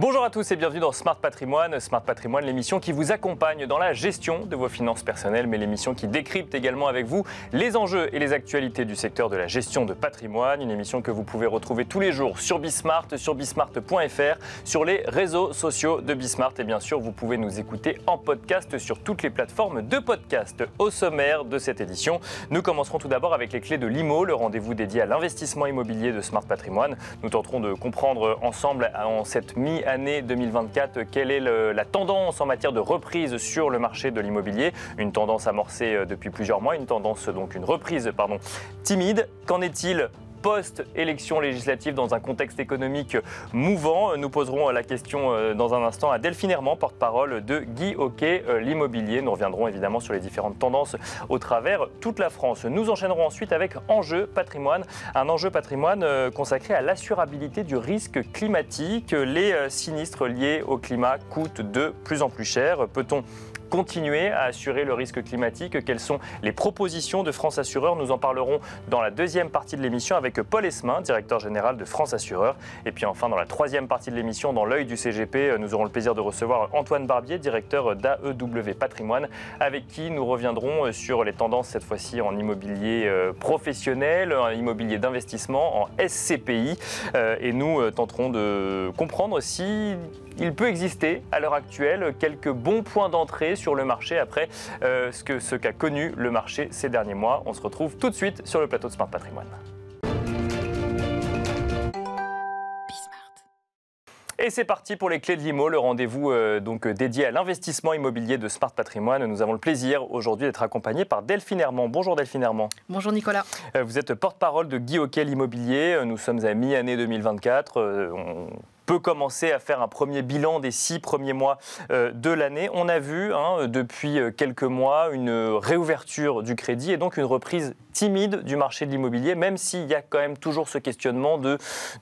Bonjour à tous et bienvenue dans Smart Patrimoine. Smart Patrimoine, l'émission qui vous accompagne dans la gestion de vos finances personnelles, mais l'émission qui décrypte également avec vous les enjeux et les actualités du secteur de la gestion de patrimoine. Une émission que vous pouvez retrouver tous les jours sur Bismart, sur bismart.fr, sur les réseaux sociaux de Bismart. Et bien sûr, vous pouvez nous écouter en podcast sur toutes les plateformes de podcast. Au sommaire de cette édition, nous commencerons tout d'abord avec les clés de l'IMO, le rendez-vous dédié à l'investissement immobilier de Smart Patrimoine. Nous tenterons de comprendre ensemble en cette mi année 2024, quelle est la tendance en matière de reprise sur le marché de l'immobilier Une tendance amorcée euh, depuis plusieurs mois, une tendance donc une reprise pardon timide. Qu'en est-il post-élection législative dans un contexte économique mouvant. Nous poserons la question euh, dans un instant à Delphine Herman, porte-parole de Guy Hockey, euh, l'immobilier. Nous reviendrons évidemment sur les différentes tendances au travers toute la France. Nous enchaînerons ensuite avec Enjeu patrimoine, un enjeu patrimoine euh, consacré à l'assurabilité du risque climatique. Les sinistres liés au climat coûtent de plus en plus cher. Peut-on continuer à assurer le risque climatique Quelles sont les propositions de France Assureur Nous en parlerons dans la deuxième partie de l'émission avec Paul Esmin, directeur général de France Assureur. Et puis enfin, dans la troisième partie de l'émission, dans l'œil du CGP, nous aurons le plaisir de recevoir Antoine Barbier, directeur d'AEW Patrimoine, avec qui nous reviendrons sur les tendances cette fois-ci en immobilier euh, professionnel, en immobilier d'investissement, en SCPI. Euh, et nous euh, tenterons de comprendre si il peut exister à l'heure actuelle quelques bons points d'entrée sur le marché après euh, ce qu'a ce qu'a connu le marché ces derniers mois. On se retrouve tout de suite sur le plateau de Smart Patrimoine. Et c'est parti pour les clés de l'IMO, le rendez-vous euh, donc dédié à l'investissement immobilier de Smart Patrimoine. Nous avons le plaisir aujourd'hui d'être accompagnés par Delphine Hermand. Bonjour Delphine Hermand. Bonjour Nicolas. Euh, vous êtes porte-parole de Guy Hockey Immobilier. Nous sommes à mi-année 2024 peut commencer à faire un premier bilan des six premiers mois euh, de l'année. On a vu hein, depuis euh, quelques mois une réouverture du crédit et donc une reprise timide du marché de l'immobilier, même s'il y a quand même toujours ce questionnement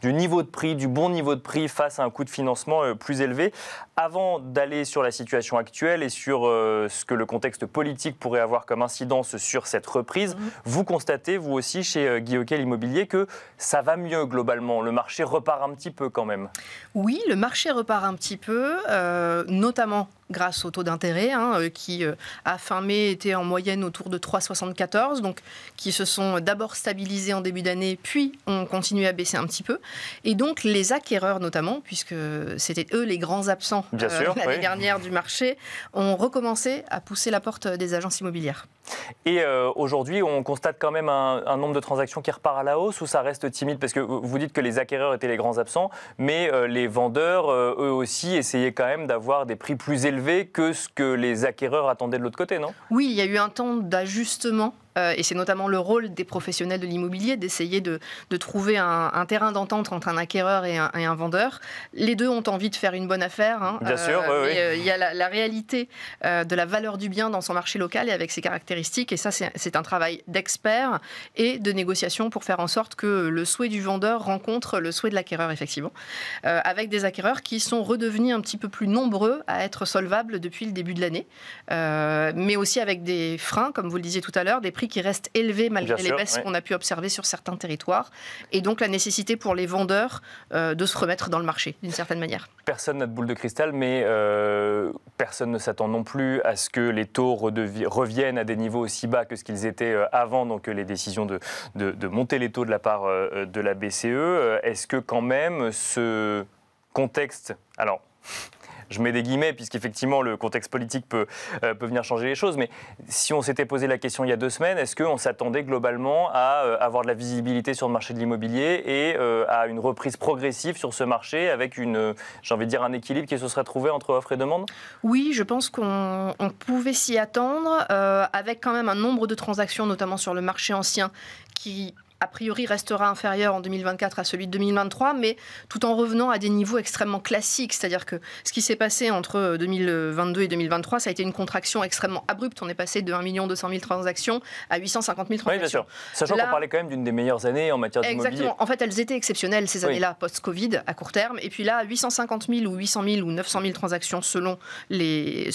du niveau de prix, du bon niveau de prix face à un coût de financement euh, plus élevé. Avant d'aller sur la situation actuelle et sur ce que le contexte politique pourrait avoir comme incidence sur cette reprise, mhm. vous constatez, vous aussi, chez Guillaume Immobilier, que ça va mieux globalement. Le marché repart un petit peu quand même oui, le marché repart un petit peu, euh, notamment grâce au taux d'intérêt, hein, euh, qui, à euh, fin mai, était en moyenne autour de 3,74, donc qui se sont d'abord stabilisés en début d'année, puis ont continué à baisser un petit peu. Et donc, les acquéreurs, notamment, puisque c'était eux les grands absents euh, l'année dernière du marché, ont recommencé à pousser la porte des agences immobilières. Et aujourd'hui, on constate quand même un, nombre de transactions qui repart à la hausse ou ça reste timide Parce que vous dites que les acquéreurs étaient les grands absents, mais les vendeurs, eux aussi, essayaient quand même d'avoir des prix plus élevés que ce que les acquéreurs attendaient de l'autre côté, non Oui, il y a eu un temps d'ajustement euh, et c'est notamment le rôle des professionnels de l'immobilier d'essayer de, trouver un, terrain d'entente entre un acquéreur et un, vendeur. Les deux ont envie de faire une bonne affaire. Hein. Bien sûr, euh, euh, Il y a la, la réalité de la valeur du bien dans son marché local et avec ses caractéristiques. Et ça, c'est un travail d'experts et de négociation pour faire en sorte que le souhait du vendeur rencontre le souhait de l'acquéreur, effectivement. avec des acquéreurs qui sont redevenus un petit peu plus nombreux à être solvables depuis le début de l'année. mais aussi avec des freins, comme vous le disiez tout à l'heure, des prix qui reste élevé malgré les baisses qu'on a pu observer sur certains territoires. Et donc la nécessité pour les vendeurs euh, de se remettre dans le marché, d'une certaine manière. Personne n'a de boule de cristal, mais euh, personne ne s'attend non plus à ce que les taux reviennent à des niveaux aussi bas que ce qu'ils étaient euh, avant, donc les décisions de, de monter les taux de la part de la BCE. Est-ce que quand même ce contexte... Alors, je mets des guillemets, puisqu'effectivement le contexte politique peut, euh, peut venir changer les choses, mais si on s'était posé la question il y a deux semaines, est-ce qu'on s'attendait globalement à euh, avoir de la visibilité sur le marché de l'immobilier et euh, à une reprise progressive sur ce marché avec une, j'ai envie de dire, un équilibre qui se serait trouvé entre offre et demande Oui, je pense qu'on pouvait s'y attendre, avec quand même un nombre de transactions, notamment sur le marché ancien, qui a priori restera inférieur en 2024 à celui de 2023, mais tout en revenant à des niveaux extrêmement classiques. C'est-à-dire que ce qui s'est passé entre 2022 et 2023, ça a été une contraction extrêmement abrupte. On est passé de 1 200 000 transactions à 850 000 transactions. bien sûr. Sachant qu'on parlait quand même d'une des meilleures années en matière d'immobilier. Exactement. En fait, elles étaient exceptionnelles ces années-là, post-Covid, à court terme. Et puis là, 850 000 ou 800 000 ou 900 000 transactions selon les,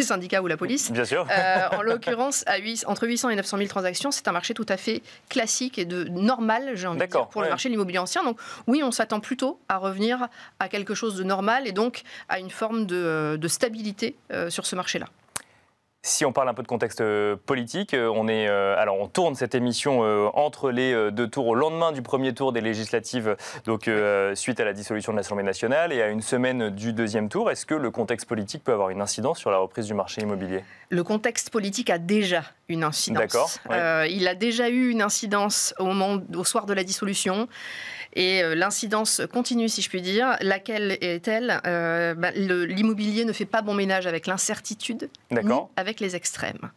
syndicats ou la police. Bien sûr. Euh, en l'occurrence, entre 800 et 900 000 transactions, c'est un marché tout à fait classique et de normal, j'ai envie de dire, pour le marché de l'immobilier ancien. Donc oui, on s'attend plutôt à revenir à quelque chose de normal et donc à une forme de, stabilité euh, sur ce marché-là. Si on parle un peu de contexte euh, politique, euh, on, est, alors on tourne cette émission entre les deux tours au lendemain du premier tour des législatives, donc suite à la dissolution de l'Assemblée nationale et à une semaine du deuxième tour. Est-ce que le contexte politique peut avoir une incidence sur la reprise du marché immobilier Le contexte politique a déjà une incidence. Euh, il a déjà eu une incidence au, moment, au soir de la dissolution. Et euh, l'incidence continue, si je puis dire. Laquelle est-elle euh, bah, L'immobilier ne fait pas bon ménage avec l'incertitude, avec les extrêmes.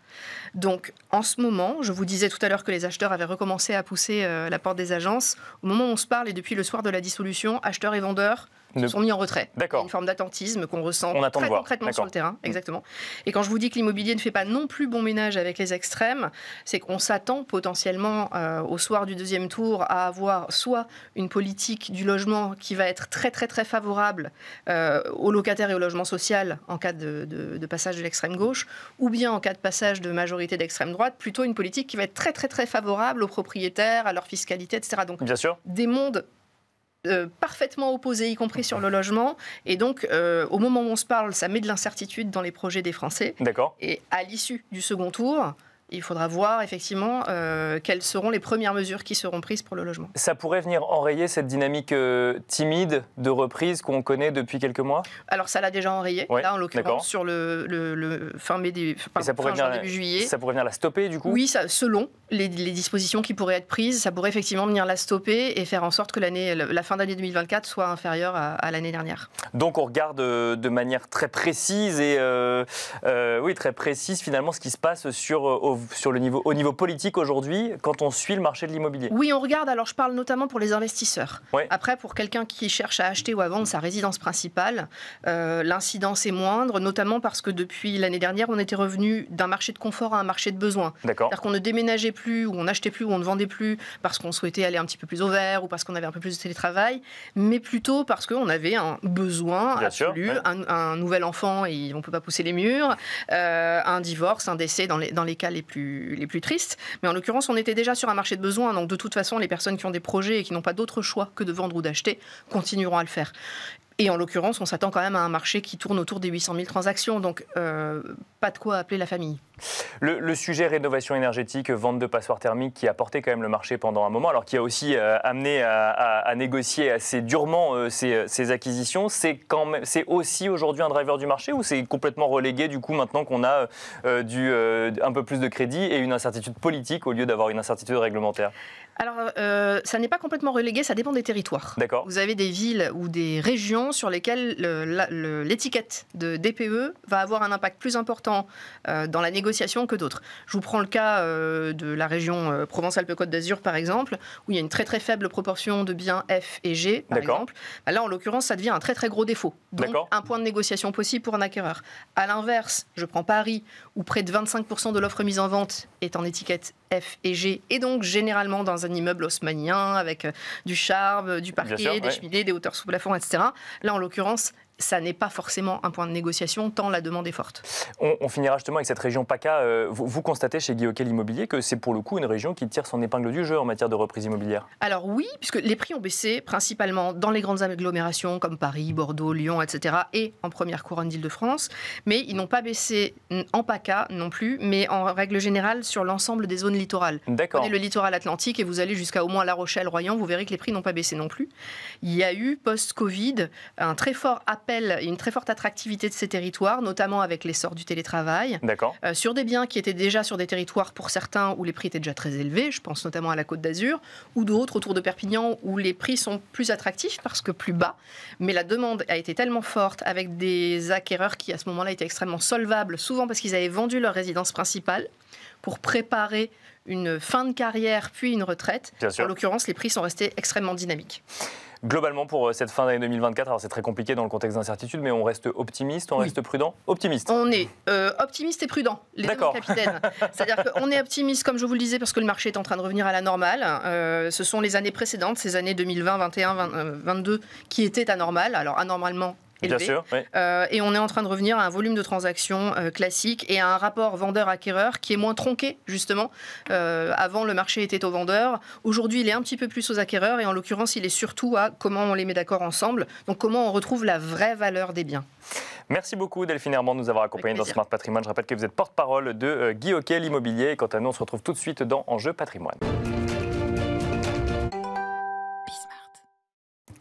Donc, en ce moment, je vous disais tout à l'heure que les acheteurs avaient recommencé à pousser la porte des agences. Au moment où on se parle, et depuis le soir de la dissolution, acheteurs et vendeurs sont mis en retrait. D'accord. Une forme d'attentisme qu'on ressent très concrètement sur le terrain. Mmh. Exactement. Et quand je vous dis que l'immobilier ne fait pas non plus bon ménage avec les extrêmes, c'est qu'on s'attend potentiellement euh, au soir du deuxième tour à avoir soit une politique du logement qui va être très très très favorable euh, aux locataires et au logement social en cas de, passage de l'extrême gauche, ou bien en cas de passage de majorité d'extrême droite, plutôt une politique qui va être très très très favorable aux propriétaires, à leur fiscalité, etc. Donc des mondes euh, parfaitement opposés, y compris sur le logement. Et donc, euh, au moment où on se parle, ça met de l'incertitude dans les projets des Français. Et à l'issue du second tour, il faudra voir effectivement euh, quelles seront les premières mesures qui seront prises pour le logement. Ça pourrait venir enrayer cette dynamique euh, timide de reprise qu'on connaît depuis quelques mois Alors ça l'a déjà enrayé, là en l'occurrence sur le, fin mai, début juillet. Ça pourrait venir la stopper du coup Oui, ça, selon les, dispositions qui pourraient être prises, ça pourrait effectivement venir la stopper et faire en sorte que la fin d'année 2024 soit inférieure à, l'année dernière. Donc on regarde euh, de manière très précise et oui très précise finalement ce qui se passe sur au, sur le niveau, au niveau politique aujourd'hui quand on suit le marché de l'immobilier Oui, on regarde. Alors, je parle notamment pour les investisseurs. Après, pour quelqu'un qui cherche à acheter ou à vendre sa résidence principale, euh, l'incidence est moindre, notamment parce que depuis l'année dernière, on était revenu d'un marché de confort à un marché de besoin. C'est-à-dire qu'on ne déménageait plus, ou on n'achetait plus, ou on ne vendait plus parce qu'on souhaitait aller un petit peu plus au vert ou parce qu'on avait un peu plus de télétravail, mais plutôt parce qu'on avait un besoin absolu, un, nouvel enfant et on ne peut pas pousser les murs, euh, un divorce, un décès dans les, dans les cas les plus, les plus tristes. Mais en l'occurrence, on était déjà sur un marché de besoin. Donc de toute façon, les personnes qui ont des projets et qui n'ont pas d'autre choix que de vendre ou d'acheter continueront à le faire. Et en l'occurrence, on s'attend quand même à un marché qui tourne autour des 800 000 transactions, donc euh, pas de quoi appeler la famille. Le, sujet rénovation énergétique, vente de passoires thermiques qui a porté quand même le marché pendant un moment, alors qui a aussi euh, amené à, négocier assez durement euh, ces, acquisitions, c'est aussi aujourd'hui un driver du marché ou c'est complètement relégué du coup maintenant qu'on a un peu plus de crédit et une incertitude politique au lieu d'avoir une incertitude réglementaire alors, euh, ça n'est pas complètement relégué, ça dépend des territoires. D'accord. Vous avez des villes ou des régions sur lesquelles l'étiquette de DPE va avoir un impact plus important euh, dans la négociation que d'autres. Je vous prends le cas euh, de la région Provence-Alpes-Côte d'Azur, par exemple, où il y a une très très faible proportion de biens F et G, par exemple. Bah, là, en l'occurrence, ça devient un très très gros défaut. Donc, un point de négociation possible pour un acquéreur. À l'inverse, je prends Paris, où près de 25% de l'offre mise en vente est en étiquette F et G, et donc généralement dans un immeuble haussmannien avec euh, du charme, du parquet, des cheminées, des hauteurs sous plafond, etc. Là, en l'occurrence, ça n'est pas forcément un point de négociation tant la demande est forte. On, finira justement avec cette région PACA. Euh, vous, constatez chez Guillaume Immobilier que c'est pour le coup une région qui tire son épingle du jeu en matière de reprise immobilière Alors oui, puisque les prix ont baissé principalement dans les grandes agglomérations comme Paris, Bordeaux, Lyon, etc. et en première couronne d'Île-de-France. Mais ils n'ont pas baissé en PACA non plus, mais en règle générale sur l'ensemble des zones littorales. D'accord. Prenez le littoral atlantique et vous allez jusqu'à au moins La Rochelle, Royan, vous verrez que les prix n'ont pas baissé non plus. Il y a eu post-Covid un très fort appel rappelle une très forte attractivité de ces territoires, notamment avec l'essor du télétravail. Euh, sur des biens qui étaient déjà sur des territoires pour certains où les prix étaient déjà très élevés, je pense notamment à la Côte d'Azur, ou d'autres autour de Perpignan où les prix sont plus attractifs parce que plus bas. Mais la demande a été tellement forte avec des acquéreurs qui à ce moment-là étaient extrêmement solvables, souvent parce qu'ils avaient vendu leur résidence principale pour préparer une fin de carrière puis une retraite. En l'occurrence, les prix sont restés extrêmement dynamiques globalement pour euh, cette fin d'année 2024 Alors c'est très compliqué dans le contexte d'incertitude, mais on reste optimiste, on reste prudent Optimiste On est euh, optimiste et prudent, les deux capitaine. C'est-à-dire qu'on est optimiste, comme je vous le disais, parce que le marché est en train de revenir à la normale. Euh, ce sont les années précédentes, ces années 2020, 2021, 2022, qui étaient anormales. Alors anormalement Bien sûr, euh, et on est en train de revenir à un volume de transactions euh, classique et à un rapport vendeur-acquéreur qui est moins tronqué, justement. Euh, avant, le marché était aux vendeurs. Aujourd'hui, il est un petit peu plus aux acquéreurs. Et en l'occurrence, il est surtout à comment on les met d'accord ensemble. Donc, comment on retrouve la vraie valeur des biens. Merci beaucoup, Delphine Hermand de nous avoir accompagnés dans Smart Patrimoine. Je rappelle que vous êtes porte-parole de Guy Hockey, l'immobilier. Et quant à nous, on se retrouve tout de suite dans Enjeu Patrimoine.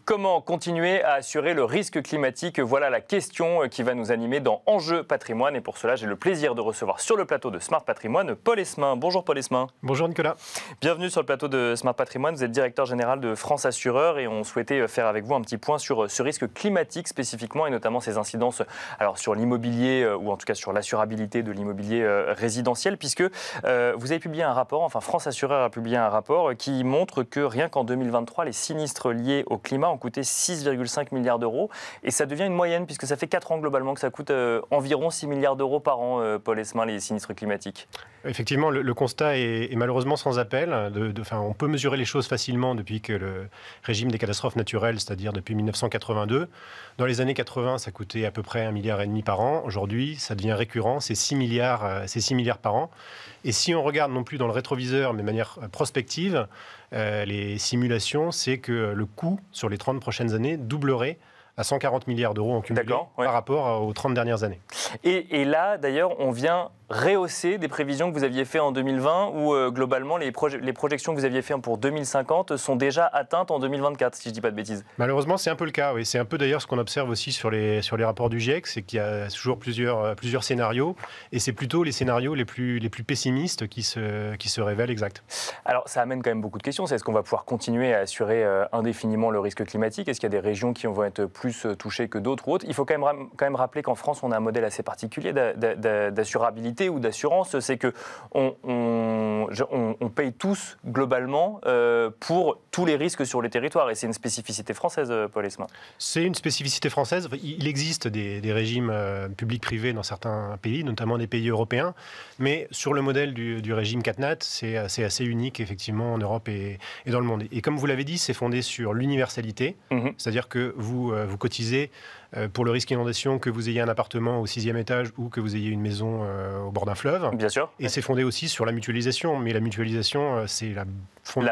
Comment continuer à assurer le risque climatique Voilà la question euh, qui va nous animer dans Enjeu patrimoine. Et pour cela, j'ai le plaisir de recevoir sur le plateau de Smart Patrimoine Paul Esmin. Bonjour Paul Esmin. Bonjour Nicolas. Bienvenue sur le plateau de Smart Patrimoine. Vous êtes directeur général de France Assureur et on souhaitait euh, faire avec vous un petit point sur euh, ce risque climatique spécifiquement et notamment ses incidences alors sur l'immobilier ou en tout cas sur l'assurabilité de l'immobilier résidentiel puisque vous avez publié un rapport, enfin France Assureur a publié un rapport qui montre que rien qu'en 2023, les sinistres liés au climat ont coûté 6,5 milliards d'euros. Et ça devient une moyenne, puisque ça fait 4 ans globalement que ça coûte euh, environ 6 milliards d'euros par an, euh, Paul Esmin, les sinistres climatiques. Effectivement, le, constat est, malheureusement sans appel. De, enfin, on peut mesurer les choses facilement depuis que le régime des catastrophes naturelles, c'est-à-dire depuis 1982. Dans les années 80, ça coûtait à peu près 1,5 milliard par an. Aujourd'hui, ça devient récurrent, c'est 6 milliards, euh, c'est 6 milliards par an. Et si on regarde non plus dans le rétroviseur, mais de manière prospective, euh, les simulations, c'est que le coût sur les 30 prochaines années doublerait à 140 milliards d'euros en cumulé par rapport aux 30 dernières années. et là, d'ailleurs, on vient rehausser des prévisions que vous aviez fait en 2020 ou euh, globalement les, les, projections que vous aviez faites pour 2050 sont déjà atteintes en 2024 si je ne dis pas de bêtises Malheureusement c'est un peu le cas oui. c'est un peu d'ailleurs ce qu'on observe aussi sur les, sur les rapports du GIEC c'est qu'il y a toujours plusieurs, euh, plusieurs scénarios et c'est plutôt les scénarios les plus, les plus pessimistes qui se, qui se révèlent exacts. Alors ça amène quand même beaucoup de questions c'est est-ce qu'on va pouvoir continuer à assurer euh, indéfiniment le risque climatique Est-ce qu'il y a des régions qui vont être plus touchées que d'autres ou autres Il faut quand même, quand même rappeler qu'en France on a un modèle assez particulier d'assurabilité ou d'assurance, c'est que on, on, paye tous globalement euh, pour tous les risques sur les territoires. Et c'est une spécificité française, euh, Paul Esma. C'est une spécificité française. Il existe des, régimes euh, publics-privés dans certains pays, notamment des pays européens. Mais sur le modèle du, du régime CatNat, c'est assez unique, effectivement, en Europe et, dans le monde. Et comme vous l'avez dit, c'est fondé sur l'universalité. Mhm. C'est-à-dire que vous, vous cotisez euh, pour le risque inondation que vous ayez un appartement au sixième étage ou que vous ayez une maison euh, au bord d'un fleuve. Bien sûr. Et c'est fondé aussi sur la mutualisation. Mais la mutualisation, euh, c'est la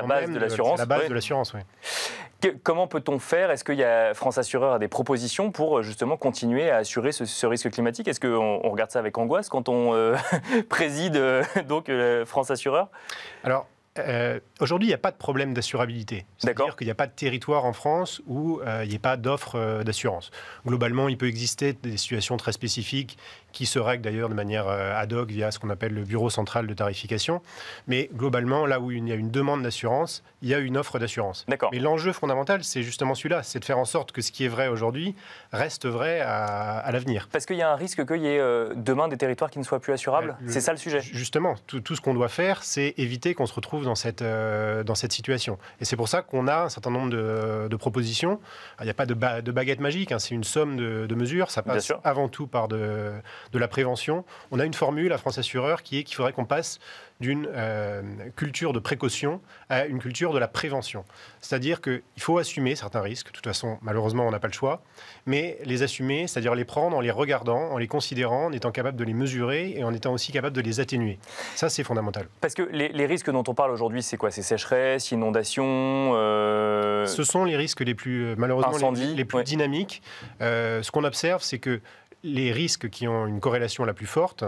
base de l'assurance. La base de l'assurance, oui. comment peut-on faire Est-ce qu'il y a France Assureur a des propositions pour justement continuer à assurer ce, risque climatique Est-ce qu'on regarde ça avec angoisse quand on préside donc France Assureur Alors. Euh, aujourd'hui, il n'y a pas de problème d'assurabilité. C'est-à-dire qu'il n'y a pas de territoire en France où euh, il n'y ait pas d'offre euh, d'assurance. Globalement, il peut exister des situations très spécifiques qui se règlent d'ailleurs de manière ad hoc via ce qu'on appelle le bureau central de tarification. Mais globalement, là où il y a une demande d'assurance, il y a une offre d'assurance. Mais l'enjeu fondamental, c'est justement celui-là, c'est de faire en sorte que ce qui est vrai aujourd'hui reste vrai à, l'avenir. Parce qu'il y a un risque qu'il y ait demain des territoires qui ne soient plus assurables. c'est ça le sujet. Justement, tout, tout ce qu'on doit faire, c'est éviter qu'on se retrouve dans dans cette, euh, dans cette situation. Et c'est pour ça qu'on a un certain nombre de, propositions. il n'y a pas de, baguette magique, hein, c'est une somme de, de, mesures. Ça passe avant tout par de, la prévention. On a une formule à France Assureur qui est qu'il faudrait qu'on passe d'une euh, culture de précaution à une culture de la prévention. C'est-à-dire qu'il faut assumer certains risques, de toute façon malheureusement on n'a pas le choix, mais les assumer, c'est-à-dire les prendre en les regardant, en les considérant, en étant capable de les mesurer et en étant aussi capable de les atténuer. Ça c'est fondamental. Parce que les, risques dont on parle aujourd'hui, c'est quoi C'est sécheresse, inondation euh, Ce sont les risques les plus euh, malheureusement les, plus dynamiques. ce qu'on observe, c'est que les risques qui ont une corrélation la plus forte,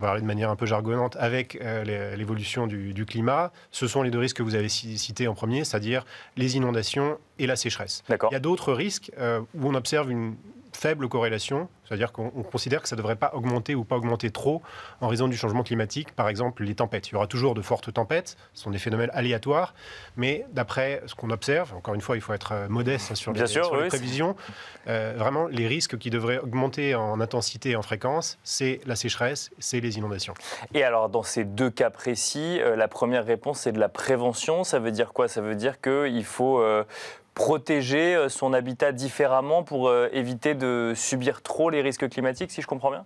on va parler de manière un peu jargonnante, avec euh, l'évolution du, climat, ce sont les deux risques que vous avez cités en premier, c'est-à-dire les inondations et la sécheresse. Il y a d'autres risques euh, où on observe une, faible corrélation, c'est-à-dire qu'on considère que ça ne devrait pas augmenter ou pas augmenter trop en raison du changement climatique, par exemple les tempêtes. Il y aura toujours de fortes tempêtes, ce sont des phénomènes aléatoires, mais d'après ce qu'on observe, encore une fois, il faut être euh, modeste sur les, sûr, prévisions, euh, vraiment les risques qui devraient augmenter en intensité et en fréquence, c'est la sécheresse, c'est les inondations. Et alors dans ces deux cas précis, euh, la première réponse c'est de la prévention, ça veut dire quoi Ça veut dire qu'il faut... Euh, protéger euh, son habitat différemment pour euh, éviter de subir trop les risques climatiques, si je comprends bien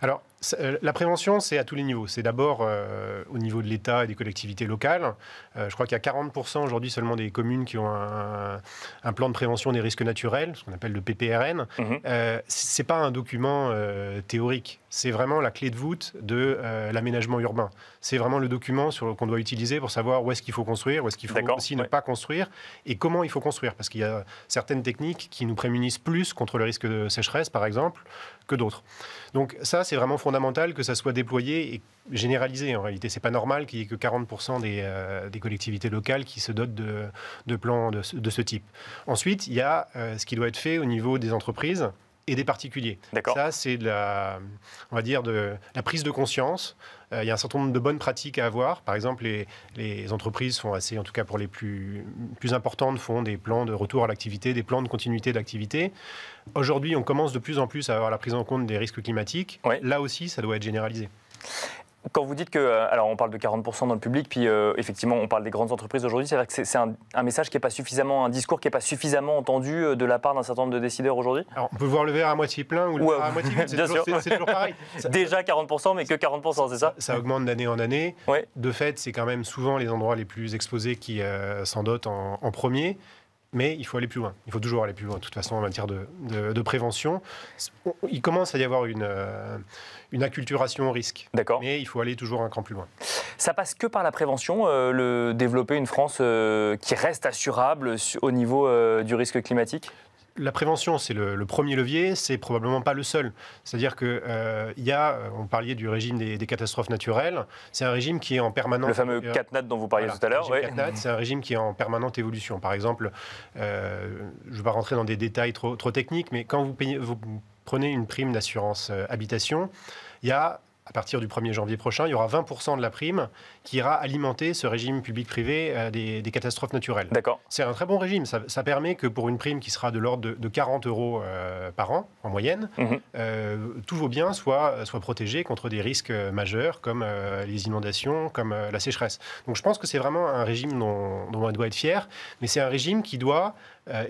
alors, euh, la prévention, c'est à tous les niveaux. C'est d'abord euh, au niveau de l'État et des collectivités locales. Euh, je crois qu'il y a 40% aujourd'hui seulement des communes qui ont un, plan de prévention des risques naturels, ce qu'on appelle le PPRN. Mhm. ce n'est pas un document théorique. C'est vraiment la clé de voûte de l'aménagement urbain. C'est vraiment le document qu'on doit utiliser pour savoir où est-ce qu'il faut construire, où est-ce qu'il faut aussi ne pas construire et comment il faut construire. Parce qu'il y a certaines techniques qui nous prémunissent plus contre le risque de sécheresse, par exemple, que d'autres. Donc ça, c'est vraiment fondamental que ça soit déployé et généralisé en réalité. C'est pas normal qu'il y ait que 40% euh, des, collectivités locales qui se dotent de, plans de, ce type. Ensuite, il y a euh, ce qui doit être fait au niveau des entreprises et des particuliers. Ça, c'est la, on va dire, de la prise de conscience il euh, y a un certain nombre de bonnes pratiques à avoir. Par exemple, les, entreprises font assez, en tout cas pour les plus, importantes, font des plans de retour à l'activité, des plans de continuité d'activité. Aujourd'hui, on commence de plus en plus à avoir la prise en compte des risques climatiques. Là aussi, ça doit être généralisé. Quand vous dites que, euh, alors on parle de 40% dans le public, puis euh, effectivement on parle des grandes entreprises aujourd'hui, c'est vrai que c'est un, message qui n'est pas suffisamment, un discours qui n'est pas suffisamment entendu euh, de la part d'un certain nombre de décideurs aujourd'hui Alors On peut voir le verre à moitié plein ou le verre à moitié vide, c'est toujours, pareil. Déjà 40%, mais que 40%, c'est ça, ça augmente d'année en année. Ouais. De fait, c'est quand même souvent les endroits les plus exposés qui s'en dotent en premier mais il faut aller plus loin. Il faut toujours aller plus loin, de toute façon, en matière de, prévention. Il commence à y avoir une, euh, acculturation au risque. Mais il faut aller toujours un cran plus loin. Ça passe que par la prévention, euh, le développer une France euh, qui reste assurable au niveau du risque climatique la prévention, c'est le, premier levier, c'est probablement pas le seul. C'est-à-dire que euh, il y a, euh, on parlait du régime des, catastrophes naturelles, c'est un régime qui est en permanente. Le fameux euh, CatNat dont vous parliez tout à l'heure, c'est un régime qui est en permanente évolution. Par exemple, euh, je ne vais pas rentrer dans des détails trop, trop techniques, mais quand vous, vous prenez une prime d'assurance habitation, il y a à partir du 1er janvier prochain, il y aura 20% de la prime qui ira alimenter ce régime public-privé euh, des, catastrophes naturelles. D'accord. C'est un très bon régime. Ça, permet que pour une prime qui sera de l'ordre de, 40 euros euh, par an, en moyenne, mhm. euh, tous vos biens soient, protégés contre des risques majeurs comme les inondations, comme la sécheresse. Donc je pense que c'est vraiment un régime dont, dont on doit être fier, mais c'est un régime qui doit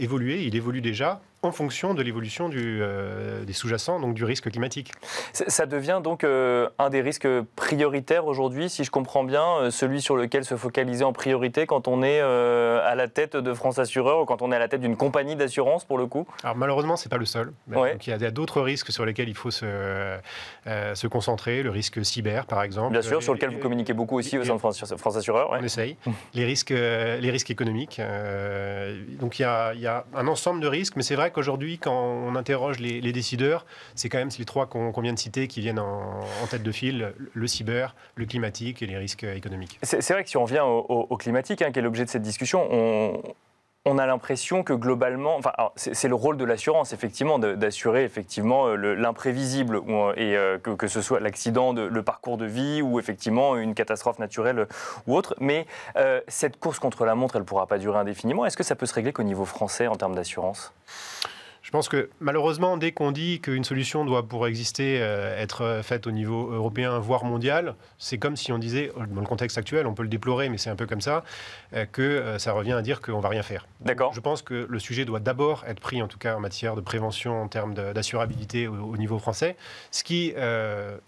évoluer, il évolue déjà en fonction de l'évolution euh, des sous-jacents, donc du risque climatique. Ça devient donc euh, un des risques prioritaires aujourd'hui, si je comprends bien, euh, celui sur lequel se focaliser en priorité quand on est à la tête de France Assureur ou quand on est à la tête d'une compagnie d'assurance pour le coup Alors malheureusement, ce n'est pas le seul. il y a d'autres risques sur lesquels il faut se, se, concentrer, le risque cyber par exemple. Bien sûr, sur lequel vous communiquez beaucoup aussi au sein de France, Assureur. On essaye. les, risques, les risques économiques. donc il y, a, il y a un ensemble de risques, mais c'est vrai qu'aujourd'hui, quand on interroge les, décideurs, c'est quand même les trois qu'on vient de citer qui viennent en, tête de file, le cyber, le climatique et les risques économiques. C'est vrai que si on revient au, climatique, hein, qui est l'objet de cette discussion, on, on a l'impression que globalement, c'est le rôle de l'assurance effectivement d'assurer effectivement euh, l'imprévisible euh, et euh, que, ce soit l'accident, le parcours de vie ou effectivement une catastrophe naturelle ou autre. Mais cette course contre la montre, elle ne pourra pas durer indéfiniment. Est-ce que ça peut se régler qu'au niveau français en termes d'assurance je pense que malheureusement, dès qu'on dit qu'une solution doit, pour exister, euh, être euh, faite au niveau européen, voire mondial, c'est comme si on disait, euh, dans le contexte actuel, on peut le déplorer, mais c'est un peu comme ça, que ça revient à dire qu'on ne va rien faire. D'accord. Je pense que le sujet doit d'abord être pris, en tout cas en matière de prévention, en termes d'assurabilité au, niveau français, ce qui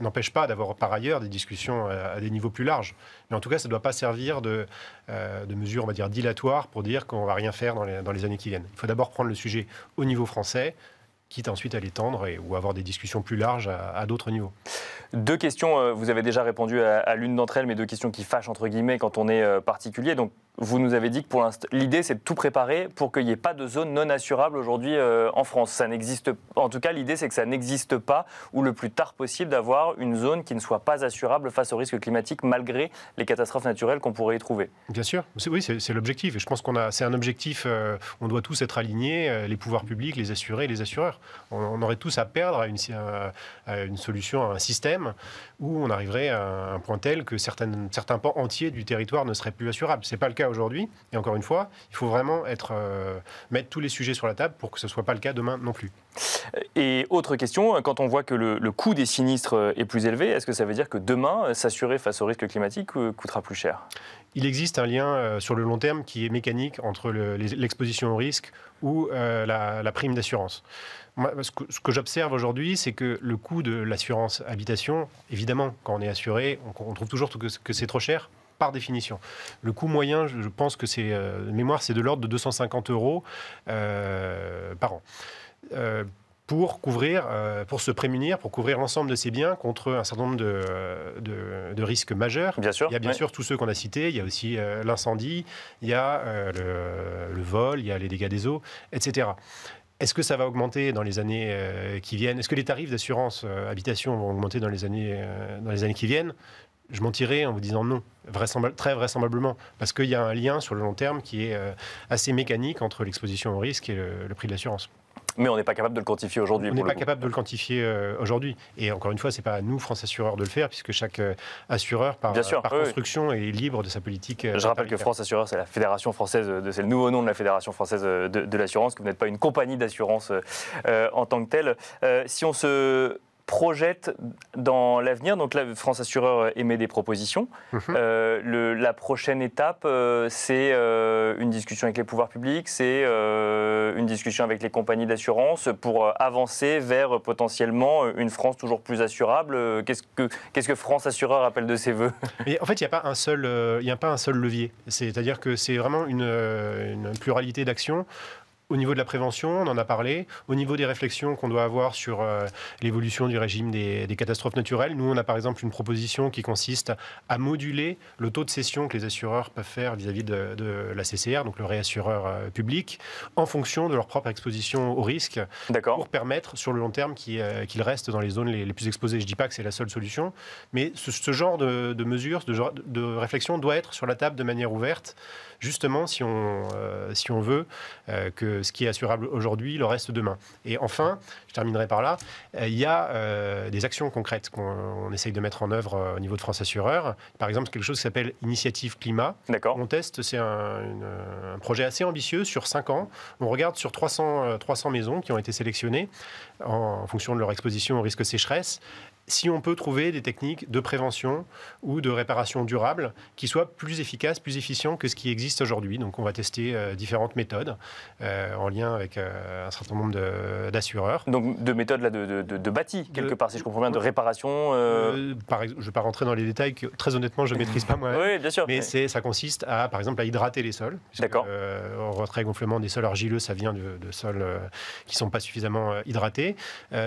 n'empêche pas d'avoir par ailleurs des discussions à, des niveaux plus larges. Mais en tout cas, ça ne doit pas servir de, mesure, on va dire, dilatoire pour dire qu'on ne va rien faire dans les années qui viennent. Il faut d'abord prendre le sujet au niveau français quitte ensuite à l'étendre et, ou avoir des discussions plus larges à, d'autres niveaux. Deux questions, euh, vous avez déjà répondu à, à l'une d'entre elles, mais deux questions qui fâchent entre guillemets quand on est euh, particulier. Donc vous nous avez dit que pour l'instant, l'idée c'est de tout préparer pour qu'il n'y ait pas de zone non assurable aujourd'hui euh, en France. Ça n'existe, en tout cas, l'idée c'est que ça n'existe pas ou le plus tard possible d'avoir une zone qui ne soit pas assurable face au risque climatique malgré les catastrophes naturelles qu'on pourrait y trouver. Bien sûr, oui, c'est l'objectif. Et je pense qu'on a, c'est un objectif. Euh, on doit tous être alignés, euh, les pouvoirs publics, les assurés, les assureurs. On, aurait tous à perdre à une, une, solution, à un système où on arriverait à un point tel que certains pans entiers du territoire ne seraient plus assurables. C'est pas le cas aujourd'hui. Et encore une fois, il faut vraiment être, euh, mettre tous les sujets sur la table pour que ce ne soit pas le cas demain non plus. Euh, et autre question, quand on voit que le, coût des sinistres euh, est plus élevé, est-ce que ça veut dire que demain, s'assurer face au risque climatique coûtera plus cher Il existe un lien sur le long terme qui est mécanique entre l'exposition au risque ou la, prime d'assurance ce que, j'observe aujourd'hui, c'est que le coût de l'assurance habitation, évidemment, quand on est assuré, on, trouve toujours que c'est trop cher par définition. Le coût moyen, je pense que c'est, euh, mémoire, c'est de l'ordre de 250 euros euh, par an. Euh, pour couvrir, pour se prémunir, pour couvrir l'ensemble de ses biens contre un certain nombre de, risques majeurs. Bien sûr. Il y a bien sûr tous ceux qu'on a cités. Il y a aussi l'incendie, il y a le, vol, il y a les dégâts des eaux, etc. Est-ce que ça va augmenter dans les années qui viennent Est-ce que les tarifs d'assurance habitation vont augmenter dans les années, dans les années qui viennent je m'en mentirais en vous disant non, très vraisemblablement, parce qu'il y a un lien sur le long terme qui est euh, assez mécanique entre l'exposition au risque et le, prix de l'assurance. Mais on n'est pas capable de le quantifier aujourd'hui. On n'est pas capable de le quantifier euh, aujourd'hui. Et encore une fois, c'est pas à nous, France Assureur, de le faire, puisque chaque euh, assureur, par, construction, est libre de sa politique. Je rappelle que France Assureurs, c'est la fédération française, de, c'est le nouveau nom de la fédération française de, de l'assurance, que vous n'êtes pas une compagnie d'assurance en tant que telle. si on se projette dans l'avenir Donc la France Assureur euh, émet des propositions. Mhm. Euh, la prochaine étape, euh, c'est une discussion avec les pouvoirs publics, c'est une discussion avec les compagnies d'assurance pour avancer vers potentiellement une France toujours plus assurable. Qu'est-ce que, qu'est-ce que France Assureur appelle de ses voeux Mais En fait, il n'y a, pas un seul, a pas un seul levier. C'est-à-dire que c'est vraiment une, une pluralité d'actions au niveau de la prévention, on en a parlé, au niveau des réflexions qu'on doit avoir sur euh, l'évolution du régime des, catastrophes naturelles, nous, on a par exemple une proposition qui consiste à moduler le taux de cession que les assureurs peuvent faire vis-à-vis de, la CCR, donc le réassureur euh, public, en fonction de leur propre exposition au risque, pour permettre sur le long terme qu'ils euh, restent dans les zones les, plus exposées. Je ne dis pas que c'est la seule solution, mais ce, genre de, de mesures, de, de réflexion doit être sur la table de manière ouverte justement, si on, euh, si on veut, euh, que ce qui est assurable aujourd'hui le reste demain. Et enfin, je terminerai par là, euh, il y a des actions concrètes qu'on essaye de mettre en œuvre au niveau de France Assureur. Par exemple, quelque chose qui s'appelle Initiative Climat. On teste, c'est un, projet assez ambitieux sur cinq ans. On regarde sur 300, 300 maisons qui ont été sélectionnées en, en fonction de leur exposition au risque sécheresse si on peut trouver des techniques de prévention ou de réparation durable qui soient plus efficaces, plus efficientes que ce qui existe aujourd'hui. Donc on va tester euh, différentes méthodes euh, en lien avec euh, un certain nombre d'assureurs. Donc de méthodes là, de, de, de, bâti, quelque part, si je comprends bien, de réparation par, Je ne vais pas rentrer dans les détails que très honnêtement je ne maîtrise pas moi. oui, bien sûr. Mais c'est ça consiste à, par exemple, à hydrater les sols. D'accord. Le retrait gonflement des sols argileux, ça vient de, sols qui ne sont pas suffisamment hydratés.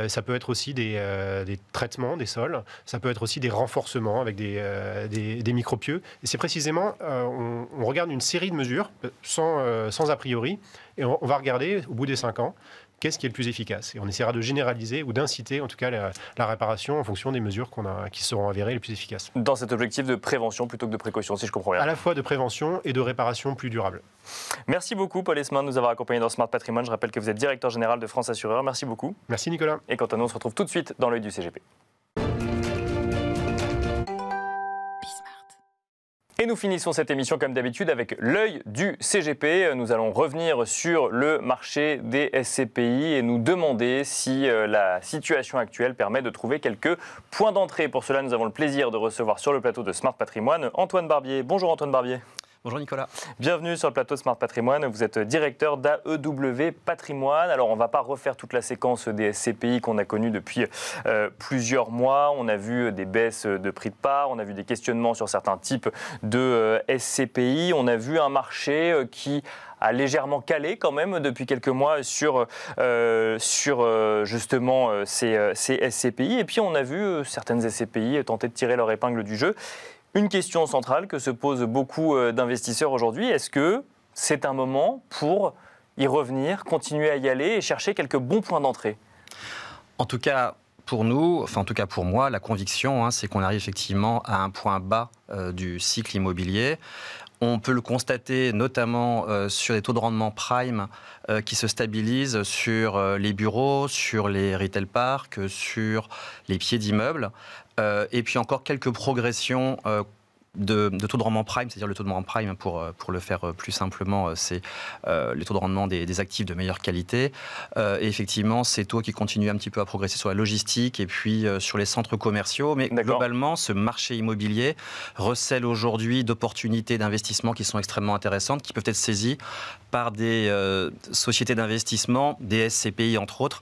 ça peut être aussi des, des traitements des sols, ça peut être aussi des renforcements avec des, euh, des, micropieux. Et c'est précisément, euh, on, regarde une série de mesures euh, sans, sans a priori, et on, va regarder au bout des cinq ans qu'est-ce qui est le plus efficace. Et on essaiera de généraliser ou d'inciter en tout cas la, réparation en fonction des mesures qu'on a, qui seront avérées les plus efficaces. Dans cet objectif de prévention plutôt que de précaution, si je comprends bien. À la fois de prévention et de réparation plus durable. Merci beaucoup Paul Esmin de nous avoir accompagnés dans Smart Patrimoine. Je rappelle que vous êtes directeur général de France Assureur. Merci beaucoup. Merci Nicolas. Et quant à nous, on se retrouve tout de suite dans l'œil du CGP. Et nous finissons cette émission comme d'habitude avec l'œil du CGP. Nous allons revenir sur le marché des SCPI et nous demander si euh, la situation actuelle permet de trouver quelques points d'entrée. Pour cela, nous avons le plaisir de recevoir sur le plateau de Smart Patrimoine Antoine Barbier. Bonjour Antoine Barbier. Bonjour Nicolas. Bienvenue sur le plateau Smart Patrimoine. Vous êtes directeur d'AEW Patrimoine. Alors on ne va pas refaire toute la séquence des SCPI qu'on a connues depuis euh, plusieurs mois. On a vu des baisses de prix de part, on a vu des questionnements sur certains types de euh, SCPI, on a vu un marché euh, qui a légèrement calé quand même depuis quelques mois sur, sur justement ces, ces, SCPI. Et puis on a vu certaines SCPI tenter de tirer leur épingle du jeu. Une question centrale que se posent beaucoup euh, d'investisseurs aujourd'hui, est-ce que c'est un moment pour y revenir, continuer à y aller et chercher quelques bons points d'entrée En tout cas, pour nous, enfin en tout cas pour moi, la conviction, hein, c'est qu'on arrive effectivement à un point bas euh, du cycle immobilier. On peut le constater notamment euh, sur les taux de rendement prime qui se stabilisent sur les bureaux, sur les retail parks, sur les pieds d'immeubles. Euh, et puis encore quelques progressions euh, de, taux de rendement prime, c'est-à-dire le taux de rendement prime, pour, euh, pour le faire euh, plus simplement, euh, c'est euh, les taux de rendement des, actifs de meilleure qualité. et effectivement, ces taux qui continue un petit peu à progresser sur la logistique et puis sur les centres commerciaux. Mais globalement, ce marché immobilier recèle aujourd'hui d'opportunités d'investissement qui sont extrêmement intéressantes, qui peuvent être saisies par des sociétés d'investissement, des SCPI entre autres,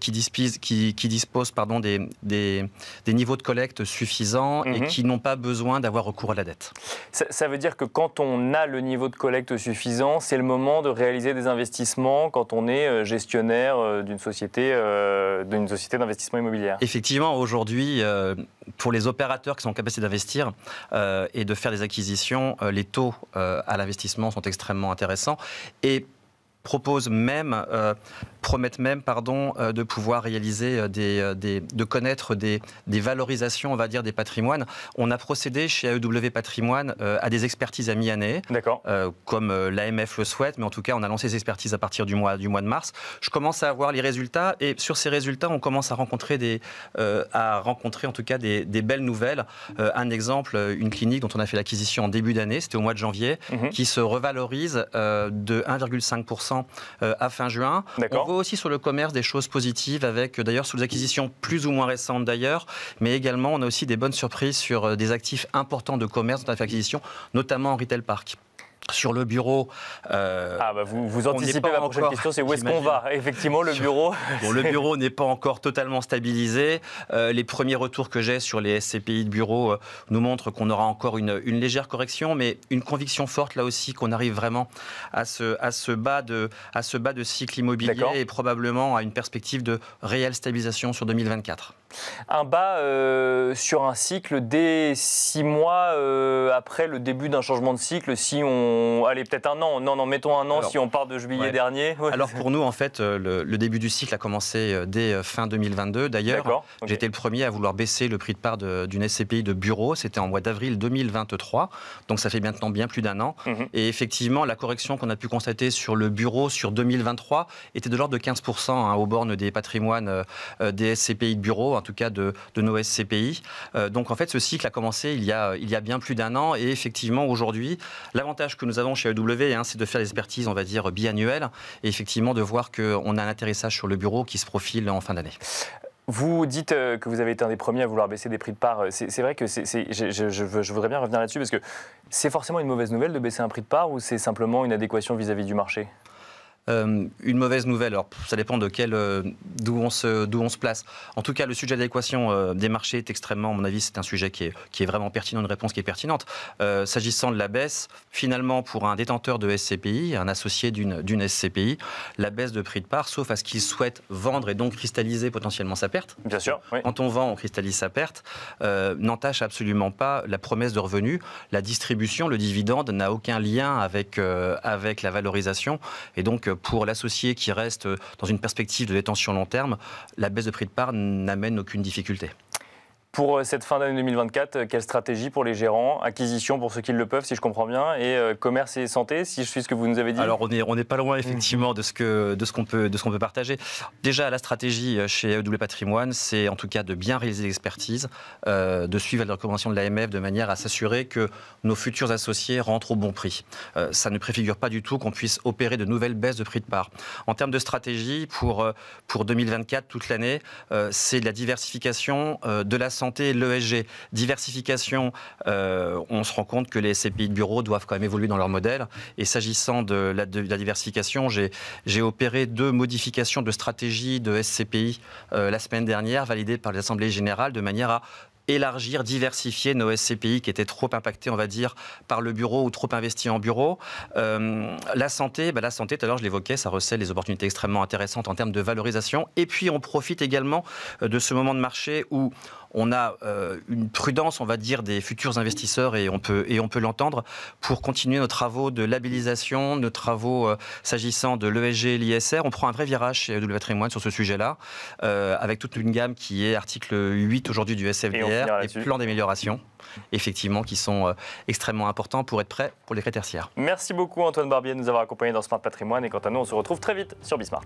qui, disposent, qui, qui pardon, des, des, niveaux de collecte suffisants et mhm. qui n'ont pas besoin d'avoir recours la dette. Ça, veut dire que quand on a le niveau de collecte suffisant, c'est le moment de réaliser des investissements quand on est euh, gestionnaire euh, d'une société, euh, d'une société d'investissement immobilier. Effectivement, aujourd'hui, pour les opérateurs qui sont capables d'investir et de faire des acquisitions, les taux à l'investissement sont extrêmement intéressants. Et proposent même, euh, promettent même, pardon, euh, de pouvoir réaliser euh, des, de connaître des, valorisations, on va dire, des patrimoines. On a procédé chez AEW Patrimoine à des expertises à mi-année, comme l'AMF le souhaite, mais en tout cas, on a lancé ces expertises à partir du mois, du mois de mars. Je commence à avoir les résultats et sur ces résultats, on commence à rencontrer des, à rencontrer en tout cas des, belles nouvelles. un exemple, une clinique dont on a fait l'acquisition en début d'année, c'était au mois de janvier, mhm. qui se revalorise de 1,5% euh, à fin juin. On voit aussi sur le commerce des choses positives avec euh, d'ailleurs sous les acquisitions plus ou moins récentes d'ailleurs, mais également on a aussi des bonnes surprises sur euh, des actifs importants de commerce dans notamment en retail park sur le bureau. Euh, ah bah, vous, vous anticipez la prochaine question, c'est où est-ce qu'on va Effectivement, le bureau. le bureau n'est pas encore totalement stabilisé. Euh, les premiers retours que j'ai sur les SCPI de bureau euh, nous montrent qu'on aura encore une, une, légère correction, mais une conviction forte là aussi qu'on arrive vraiment à ce, à, ce bas de, à ce bas de cycle immobilier et probablement à une perspective de réelle stabilisation sur 2024. Un bas sur un cycle dès six mois après le début d'un changement de cycle, si on Allez, peut-être un an. Non, non, mettons un an si on part de juillet dernier. Alors pour nous, en fait, euh, le, début du cycle a commencé euh, dès euh, fin 2022. D'ailleurs, j'étais le premier à vouloir baisser le prix de part d'une SCPI de bureau. C'était en mois d'avril 2023. Donc ça fait maintenant bien plus d'un an. Mhm. Et effectivement, la correction qu'on a pu constater sur le bureau sur 2023 était de l'ordre de 15% hein, aux bornes des patrimoines des SCPI de bureau, en tout cas de, nos SCPI. donc en fait, ce cycle a commencé il y a, il y a bien plus d'un an. Et effectivement, aujourd'hui, l'avantage que nous avons chez EW, hein, c'est de faire des expertises, on va dire, biannuelles, et effectivement de voir qu'on a un atterrissage sur le bureau qui se profile en fin d'année. Vous dites euh, que vous avez été un des premiers à vouloir baisser des prix de part. C'est vrai que je, voudrais bien revenir là-dessus parce que c'est forcément une mauvaise nouvelle de baisser un prix de part ou c'est simplement une adéquation vis à -vis du marché euh, une mauvaise nouvelle. Alors, ça dépend de quel, euh, d'où on se, d'où on se place. En tout cas, le sujet d'adéquation euh, des marchés est extrêmement, à mon avis, c'est un sujet qui est, qui est vraiment pertinent, une réponse qui est pertinente. s'agissant de la baisse, finalement, pour un détenteur de SCPI, un associé d'une, SCPI, la baisse de prix de part, sauf à ce qu'il souhaite vendre et donc cristalliser potentiellement sa perte. Bien sûr. Quand on vend, on cristallise sa perte. n'entache absolument pas la promesse de revenus. La distribution, le dividende n'a aucun lien avec avec la valorisation et donc pour l'associé qui reste euh, dans une perspective de détention long terme, la baisse de prix de part n'amène aucune difficulté. Pour euh, cette fin d'année 2024, euh, quelle stratégie pour les gérants Acquisition pour ceux qui le peuvent, si je comprends bien, et euh, commerce et santé, si je suis ce que vous nous avez dit. Alors on n'est on pas loin effectivement mmh. de ce qu'on peut peut partager. Déjà la stratégie chez EW Patrimoine, c'est en tout cas de bien réaliser l'expertise, de suivre les recommandations de l'AMF de manière à s'assurer que nos futurs associés rentrent au bon prix. ça ne préfigure pas du tout qu'on puisse opérer de nouvelles baisses de prix de part. En termes de stratégie pour pour 2024 toute l'année, c'est de la diversification de la santé, l'ESG, diversification, euh, on se rend compte que les SCPI de bureau doivent quand même évoluer dans leur modèle. Et s'agissant de la, la diversification, j'ai opéré deux modifications de stratégie de SCPI euh, la semaine dernière, validées par l'Assemblée générale, de manière à élargir, diversifier nos SCPI qui étaient trop impactés, on va dire, par le bureau ou trop investis en bureau. Euh, la santé, bah, la santé, tout à l'heure je l'évoquais, ça recèle des opportunités extrêmement intéressantes en termes de valorisation. Et puis on profite également de ce moment de marché où on a euh, une prudence, on va dire, des futurs investisseurs et on peut, peut l'entendre pour continuer nos travaux de labellisation, nos travaux euh, s'agissant de l'ESG, l'ISR. On prend un vrai virage chez EW Patrimoine sur ce sujet-là, euh, avec toute une gamme qui est article 8 aujourd'hui du SFDR et, plan plans d'amélioration, effectivement, qui sont extrêmement importants pour être prêts pour les critères tertiaires. Merci beaucoup Antoine Barbier de nous avoir accompagnés dans Smart Patrimoine et quant à nous, on se retrouve très vite sur Bismart.